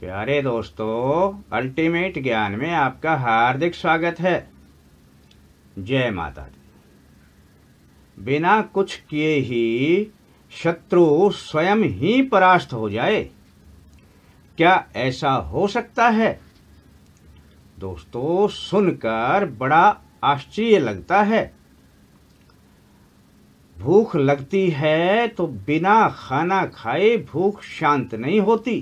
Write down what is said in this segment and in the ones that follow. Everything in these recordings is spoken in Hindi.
प्यारे दोस्तों अल्टीमेट ज्ञान में आपका हार्दिक स्वागत है जय माता दी बिना कुछ किए ही शत्रु स्वयं ही परास्त हो जाए क्या ऐसा हो सकता है दोस्तों सुनकर बड़ा आश्चर्य लगता है भूख लगती है तो बिना खाना खाए भूख शांत नहीं होती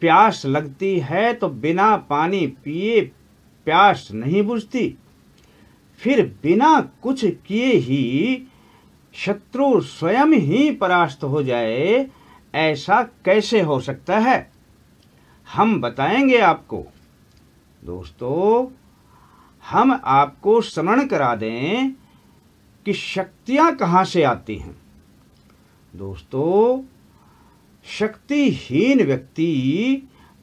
प्यास लगती है तो बिना पानी पिए प्यास नहीं बुझती फिर बिना कुछ किए ही शत्रु स्वयं ही परास्त हो जाए ऐसा कैसे हो सकता है हम बताएंगे आपको दोस्तों हम आपको स्मरण करा दें कि शक्तियां कहां से आती हैं दोस्तों शक्तिहीन व्यक्ति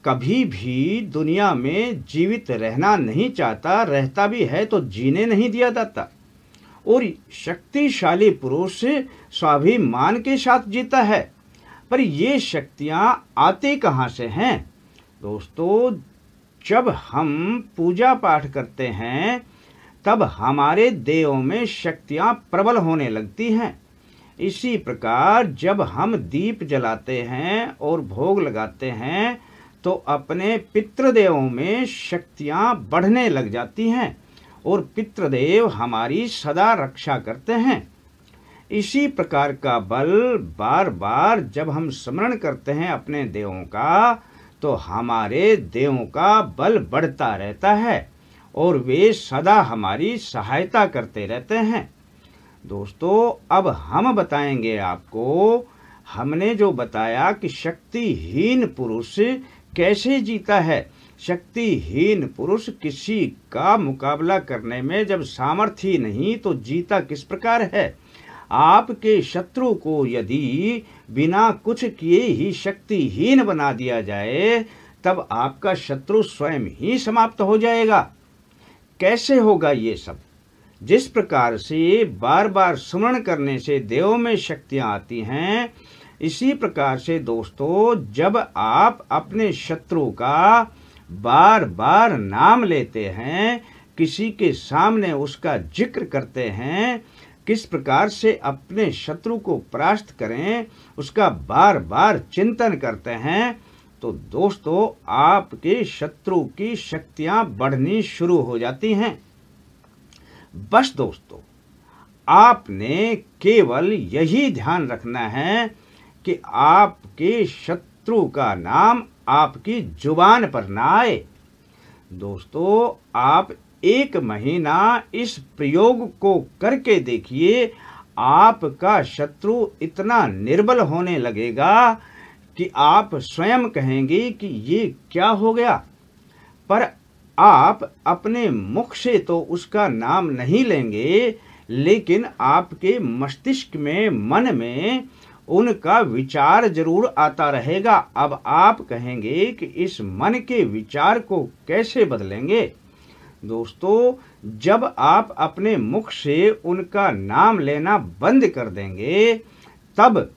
कभी भी दुनिया में जीवित रहना नहीं चाहता रहता भी है तो जीने नहीं दिया जाता और शक्तिशाली पुरुष स्वाभिमान के साथ जीता है पर ये शक्तियाँ आती कहाँ से हैं दोस्तों जब हम पूजा पाठ करते हैं तब हमारे देवों में शक्तियाँ प्रबल होने लगती हैं इसी प्रकार जब हम दीप जलाते हैं और भोग लगाते हैं तो अपने पितृदेवों में शक्तियाँ बढ़ने लग जाती हैं और पितृदेव हमारी सदा रक्षा करते हैं इसी प्रकार का बल बार बार जब हम स्मरण करते हैं अपने देवों का तो हमारे देवों का बल बढ़ता रहता है और वे सदा हमारी सहायता करते रहते हैं दोस्तों अब हम बताएंगे आपको हमने जो बताया कि शक्तिहीन पुरुष कैसे जीता है शक्तिहीन पुरुष किसी का मुकाबला करने में जब सामर्थ्य नहीं तो जीता किस प्रकार है आपके शत्रु को यदि बिना कुछ किए ही शक्तिहीन बना दिया जाए तब आपका शत्रु स्वयं ही समाप्त हो जाएगा कैसे होगा ये सब जिस प्रकार से बार बार स्मरण करने से देव में शक्तियाँ आती हैं इसी प्रकार से दोस्तों जब आप अपने शत्रु का बार बार नाम लेते हैं किसी के सामने उसका जिक्र करते हैं किस प्रकार से अपने शत्रु को परास्त करें उसका बार बार चिंतन करते हैं तो दोस्तों आपके शत्रु की शक्तियाँ बढ़नी शुरू हो जाती हैं बस दोस्तों आपने केवल यही ध्यान रखना है कि आपके शत्रु का नाम आपकी जुबान पर ना आए दोस्तों आप एक महीना इस प्रयोग को करके देखिए आपका शत्रु इतना निर्बल होने लगेगा कि आप स्वयं कहेंगे कि ये क्या हो गया पर आप अपने मुख से तो उसका नाम नहीं लेंगे लेकिन आपके मस्तिष्क में मन में उनका विचार जरूर आता रहेगा अब आप कहेंगे कि इस मन के विचार को कैसे बदलेंगे दोस्तों जब आप अपने मुख से उनका नाम लेना बंद कर देंगे तब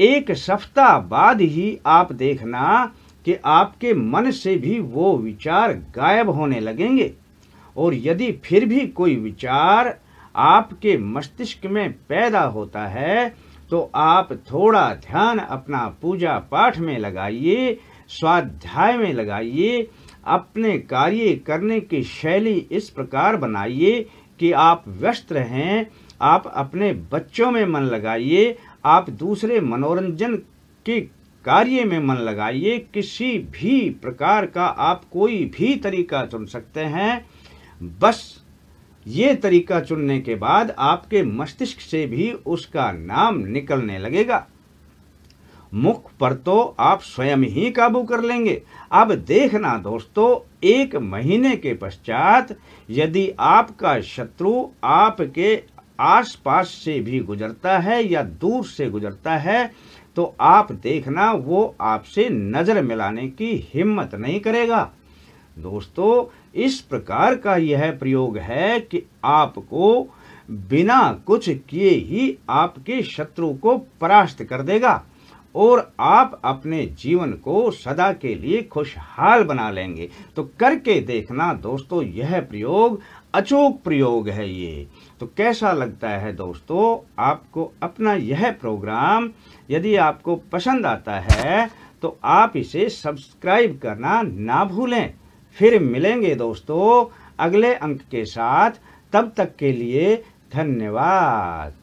एक सप्ताह बाद ही आप देखना कि आपके मन से भी वो विचार गायब होने लगेंगे और यदि फिर भी कोई विचार आपके मस्तिष्क में पैदा होता है तो आप थोड़ा ध्यान अपना पूजा पाठ में लगाइए स्वाध्याय में लगाइए अपने कार्य करने की शैली इस प्रकार बनाइए कि आप व्यस्त रहें आप अपने बच्चों में मन लगाइए आप दूसरे मनोरंजन के कार्य में मन लगाइए किसी भी प्रकार का आप कोई भी तरीका चुन सकते हैं बस ये तरीका चुनने के बाद आपके मस्तिष्क से भी उसका नाम निकलने लगेगा मुख पर तो आप स्वयं ही काबू कर लेंगे अब देखना दोस्तों एक महीने के पश्चात यदि आपका शत्रु आपके आसपास से भी गुजरता है या दूर से गुजरता है तो आप देखना वो आपसे नजर मिलाने की हिम्मत नहीं करेगा दोस्तों इस प्रकार का यह प्रयोग है कि आपको बिना कुछ किए ही आपके शत्रु को परास्त कर देगा और आप अपने जीवन को सदा के लिए खुशहाल बना लेंगे तो करके देखना दोस्तों यह प्रयोग अचूक प्रयोग है ये तो कैसा लगता है दोस्तों आपको अपना यह प्रोग्राम यदि आपको पसंद आता है तो आप इसे सब्सक्राइब करना ना भूलें फिर मिलेंगे दोस्तों अगले अंक के साथ तब तक के लिए धन्यवाद